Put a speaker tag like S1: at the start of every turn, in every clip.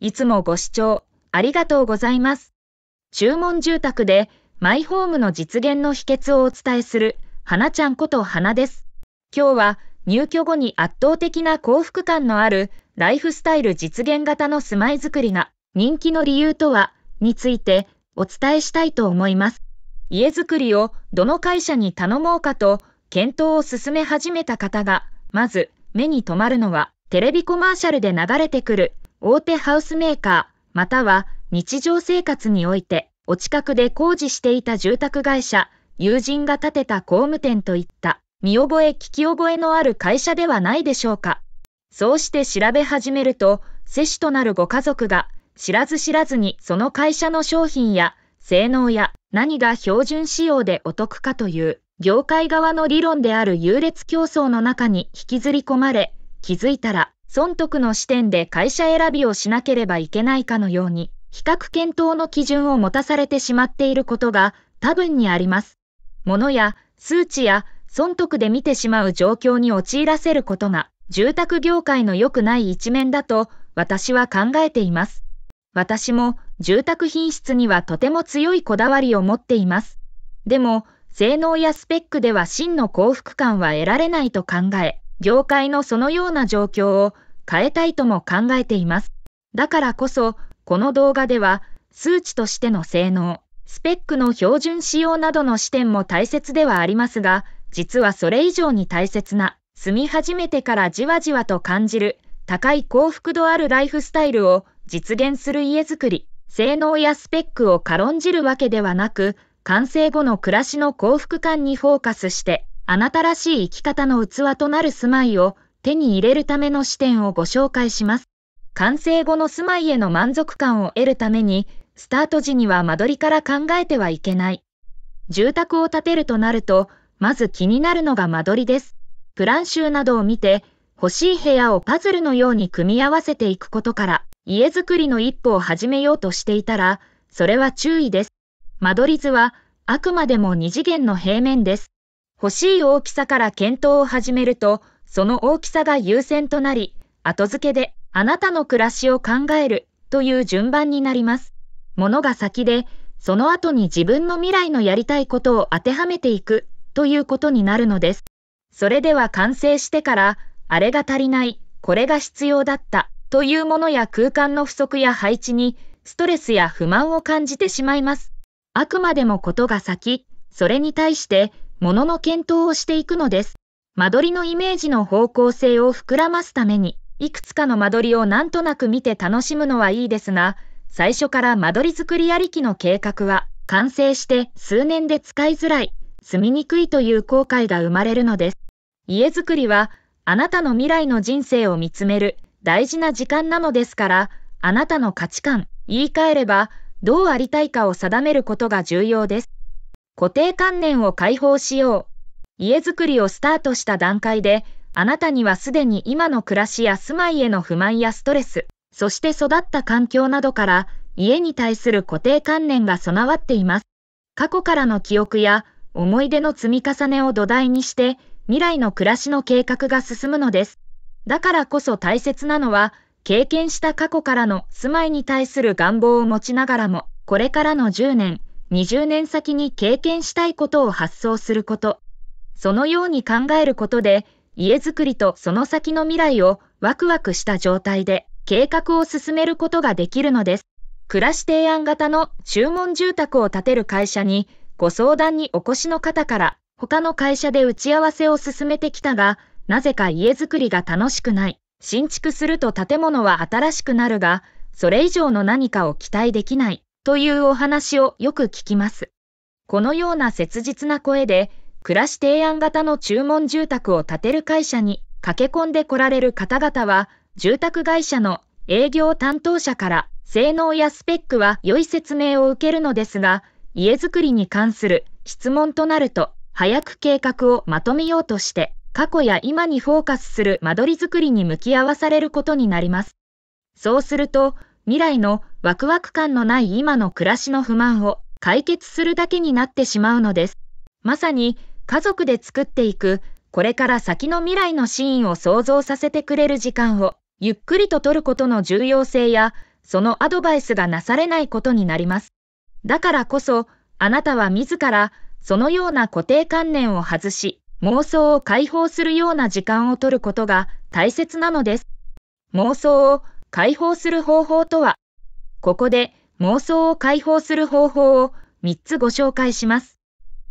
S1: いつもご視聴ありがとうございます。注文住宅でマイホームの実現の秘訣をお伝えする、花ちゃんこと花です。今日は入居後に圧倒的な幸福感のあるライフスタイル実現型の住まいづくりが人気の理由とはについてお伝えしたいと思います。家づくりをどの会社に頼もうかと検討を進め始めた方が、まず目に留まるのはテレビコマーシャルで流れてくる大手ハウスメーカー、または日常生活において、お近くで工事していた住宅会社、友人が建てた工務店といった、見覚え聞き覚えのある会社ではないでしょうか。そうして調べ始めると、接種となるご家族が、知らず知らずにその会社の商品や、性能や、何が標準仕様でお得かという、業界側の理論である優劣競争の中に引きずり込まれ、気づいたら、損得の視点で会社選びをしなければいけないかのように、比較検討の基準を持たされてしまっていることが多分にあります。物や数値や損得で見てしまう状況に陥らせることが、住宅業界の良くない一面だと私は考えています。私も住宅品質にはとても強いこだわりを持っています。でも、性能やスペックでは真の幸福感は得られないと考え、業界のそのような状況を変えたいとも考えています。だからこそ、この動画では、数値としての性能、スペックの標準仕様などの視点も大切ではありますが、実はそれ以上に大切な、住み始めてからじわじわと感じる、高い幸福度あるライフスタイルを実現する家づくり、性能やスペックを軽んじるわけではなく、完成後の暮らしの幸福感にフォーカスして、あなたらしい生き方の器となる住まいを手に入れるための視点をご紹介します。完成後の住まいへの満足感を得るために、スタート時には間取りから考えてはいけない。住宅を建てるとなると、まず気になるのが間取りです。プラン集などを見て、欲しい部屋をパズルのように組み合わせていくことから、家づくりの一歩を始めようとしていたら、それは注意です。間取り図は、あくまでも二次元の平面です。欲しい大きさから検討を始めると、その大きさが優先となり、後付けであなたの暮らしを考えるという順番になります。ものが先で、その後に自分の未来のやりたいことを当てはめていくということになるのです。それでは完成してから、あれが足りない、これが必要だったというものや空間の不足や配置に、ストレスや不満を感じてしまいます。あくまでもことが先、それに対して、ものの検討をしていくのです。間取りのイメージの方向性を膨らますために、いくつかの間取りをなんとなく見て楽しむのはいいですが、最初から間取り作りありきの計画は、完成して数年で使いづらい、住みにくいという後悔が生まれるのです。家づくりは、あなたの未来の人生を見つめる大事な時間なのですから、あなたの価値観、言い換えれば、どうありたいかを定めることが重要です。固定観念を解放しよう。家づくりをスタートした段階で、あなたにはすでに今の暮らしや住まいへの不満やストレス、そして育った環境などから、家に対する固定観念が備わっています。過去からの記憶や思い出の積み重ねを土台にして、未来の暮らしの計画が進むのです。だからこそ大切なのは、経験した過去からの住まいに対する願望を持ちながらも、これからの10年、20年先に経験したいことを発想すること、そのように考えることで、家づくりとその先の未来をワクワクした状態で計画を進めることができるのです。暮らし提案型の注文住宅を建てる会社にご相談にお越しの方から他の会社で打ち合わせを進めてきたが、なぜか家づくりが楽しくない。新築すると建物は新しくなるが、それ以上の何かを期待できない。というお話をよく聞きます。このような切実な声で、暮らし提案型の注文住宅を建てる会社に駆け込んでこられる方々は、住宅会社の営業担当者から性能やスペックは良い説明を受けるのですが、家づくりに関する質問となると、早く計画をまとめようとして、過去や今にフォーカスする間取りづくりに向き合わされることになります。そうすると、未来のワクワク感のない今の暮らしの不満を解決するだけになってしまうのです。まさに家族で作っていく、これから先の未来のシーンを想像させてくれる時間をゆっくりと取ることの重要性や、そのアドバイスがなされないことになります。だからこそ、あなたは自らそのような固定観念を外し、妄想を解放するような時間を取ることが大切なのです。妄想を解放する方法とはここで妄想を解放する方法を3つご紹介します。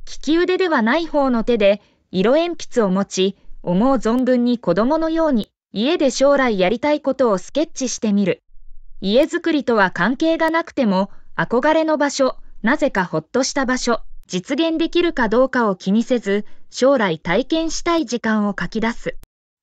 S1: 利き腕ではない方の手で色鉛筆を持ち、思う存分に子供のように家で将来やりたいことをスケッチしてみる。家づくりとは関係がなくても憧れの場所、なぜかほっとした場所、実現できるかどうかを気にせず、将来体験したい時間を書き出す。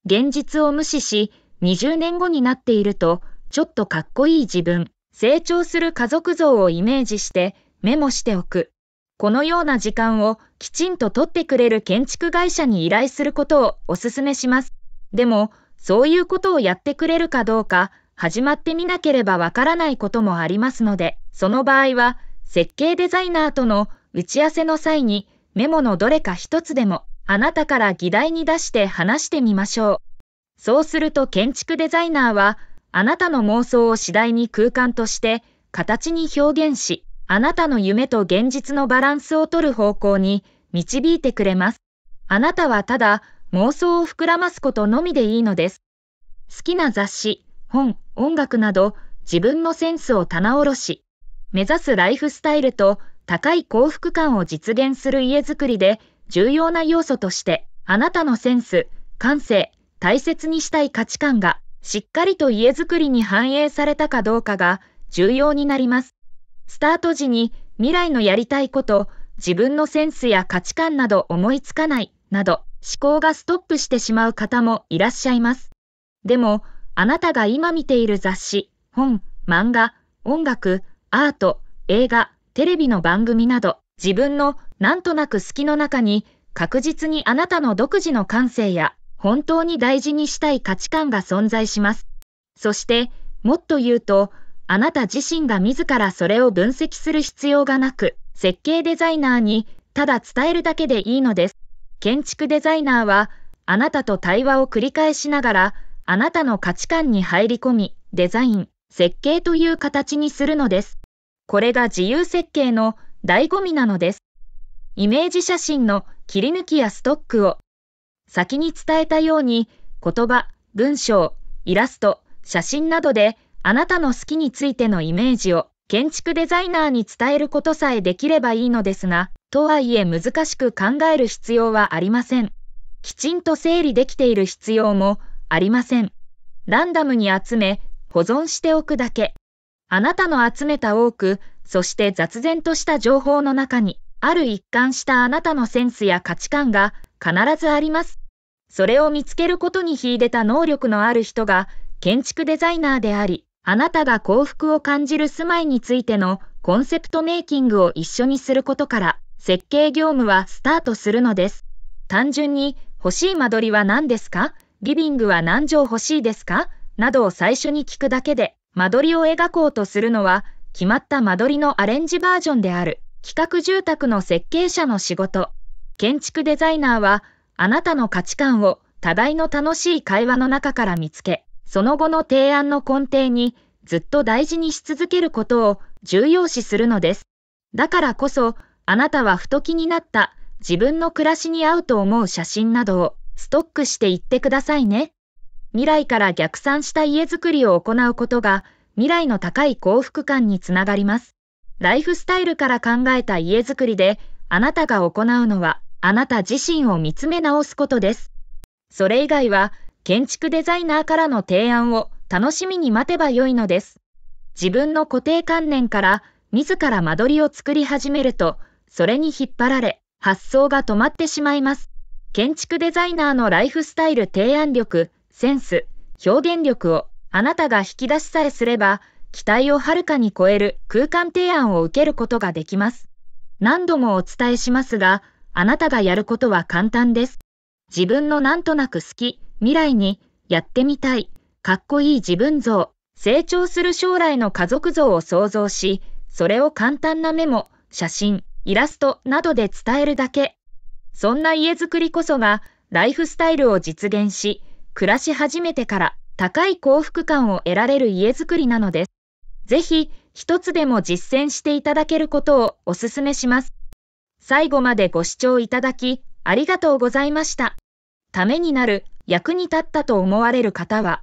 S1: 現実を無視し、20年後になっていると、ちょっとかっこいい自分、成長する家族像をイメージしてメモしておく。このような時間をきちんと取ってくれる建築会社に依頼することをお勧めします。でも、そういうことをやってくれるかどうか、始まってみなければわからないこともありますので、その場合は、設計デザイナーとの打ち合わせの際に、メモのどれか一つでも、あなたから議題に出して話してみましょう。そうすると建築デザイナーは、あなたの妄想を次第に空間として形に表現し、あなたの夢と現実のバランスをとる方向に導いてくれます。あなたはただ妄想を膨らますことのみでいいのです。好きな雑誌、本、音楽など自分のセンスを棚卸し、目指すライフスタイルと高い幸福感を実現する家づくりで重要な要素として、あなたのセンス、感性、大切にしたい価値観がしっかりと家づくりに反映されたかどうかが重要になります。スタート時に未来のやりたいこと、自分のセンスや価値観など思いつかないなど思考がストップしてしまう方もいらっしゃいます。でも、あなたが今見ている雑誌、本、漫画、音楽、アート、映画、テレビの番組など、自分のなんとなく好きの中に確実にあなたの独自の感性や本当に大事にしたい価値観が存在します。そして、もっと言うと、あなた自身が自らそれを分析する必要がなく、設計デザイナーにただ伝えるだけでいいのです。建築デザイナーは、あなたと対話を繰り返しながら、あなたの価値観に入り込み、デザイン、設計という形にするのです。これが自由設計の醍醐味なのです。イメージ写真の切り抜きやストックを先に伝えたように、言葉、文章、イラスト、写真などで、あなたの好きについてのイメージを建築デザイナーに伝えることさえできればいいのですが、とはいえ難しく考える必要はありません。きちんと整理できている必要もありません。ランダムに集め、保存しておくだけ。あなたの集めた多く、そして雑然とした情報の中に、ある一貫したあなたのセンスや価値観が必ずあります。それを見つけることに秀でた能力のある人が建築デザイナーであり、あなたが幸福を感じる住まいについてのコンセプトメイキングを一緒にすることから、設計業務はスタートするのです。単純に、欲しい間取りは何ですかリビングは何畳欲しいですかなどを最初に聞くだけで、間取りを描こうとするのは、決まった間取りのアレンジバージョンである、企画住宅の設計者の仕事。建築デザイナーは、あなたの価値観を多大の楽しい会話の中から見つけ、その後の提案の根底にずっと大事にし続けることを重要視するのです。だからこそ、あなたはふと気になった自分の暮らしに合うと思う写真などをストックしていってくださいね。未来から逆算した家づくりを行うことが、未来の高い幸福感につながります。ライフスタイルから考えた家づくりで、あなたが行うのは、あなた自身を見つめ直すことです。それ以外は、建築デザイナーからの提案を楽しみに待てばよいのです。自分の固定観念から自ら間取りを作り始めると、それに引っ張られ、発想が止まってしまいます。建築デザイナーのライフスタイル提案力、センス、表現力をあなたが引き出しさえすれば、期待をはるかに超える空間提案を受けることができます。何度もお伝えしますが、あなたがやることは簡単です。自分のなんとなく好き、未来に、やってみたい、かっこいい自分像、成長する将来の家族像を想像し、それを簡単なメモ、写真、イラストなどで伝えるだけ。そんな家づくりこそが、ライフスタイルを実現し、暮らし始めてから高い幸福感を得られる家づくりなのです。ぜひ、一つでも実践していただけることをお勧めします。最後までご視聴いただき、ありがとうございました。ためになる、役に立ったと思われる方は、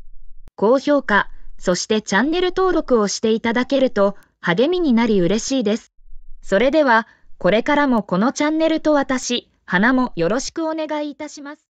S1: 高評価、そしてチャンネル登録をしていただけると、励みになり嬉しいです。それでは、これからもこのチャンネルと私、花もよろしくお願いいたします。